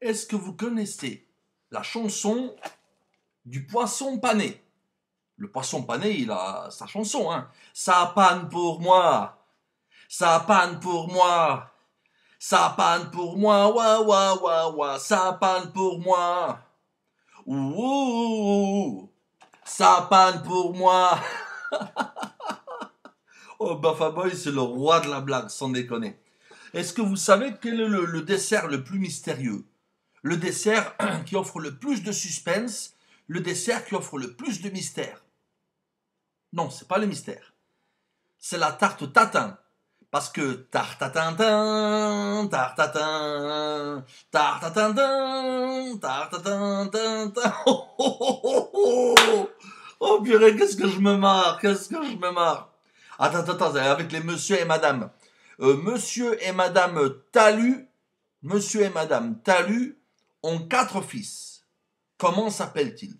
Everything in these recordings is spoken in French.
Est-ce que vous connaissez la chanson du poisson pané Le poisson pané, il a sa chanson. Hein ça panne pour moi. Ça panne pour moi. Ça panne pour moi. Wa wa wa Ça panne pour moi. Ça panne pour moi. oh, Bafaboy, c'est le roi de la blague, sans déconner. Est-ce que vous savez quel est le dessert le plus mystérieux le dessert qui offre le plus de suspense, le dessert qui offre le plus de mystère. Non, c'est pas le mystère. C'est la tarte tatin. Parce que tartatin, tartatin, tartatin, tartatin, Oh, oh, oh, oh, oh purée, qu'est-ce que je me marre, qu'est-ce que je me marre. Attends, attends, avec les monsieur et madame. Euh, monsieur et madame Talu, monsieur et madame Talu, ont quatre fils. Comment s'appellent-ils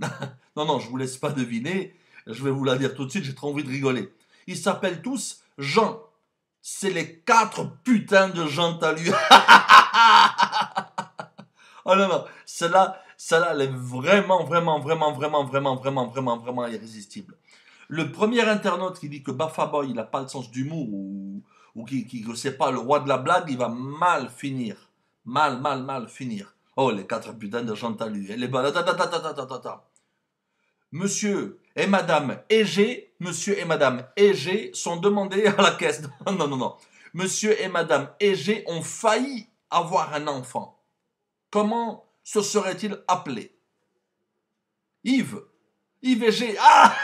Non, non, je vous laisse pas deviner. Je vais vous la dire tout de suite, j'ai trop envie de rigoler. Ils s'appellent tous Jean. C'est les quatre putains de Jean Talieu. oh non, non, celle-là, elle est vraiment, vraiment, vraiment, vraiment, vraiment, vraiment, vraiment, vraiment irrésistible. Le premier internaute qui dit que Baffa Boy, il n'a pas le sens d'humour ou, ou qui ne sait pas le roi de la blague, il va mal finir mal, mal, mal finir. Oh, les quatre putains de Chantal, Et les Monsieur et Madame Egé, Monsieur et Madame Égé sont demandés à la caisse. non, non, non. Monsieur et Madame Égé ont failli avoir un enfant. Comment se serait-il appelé Yves. Yves Égé. Ah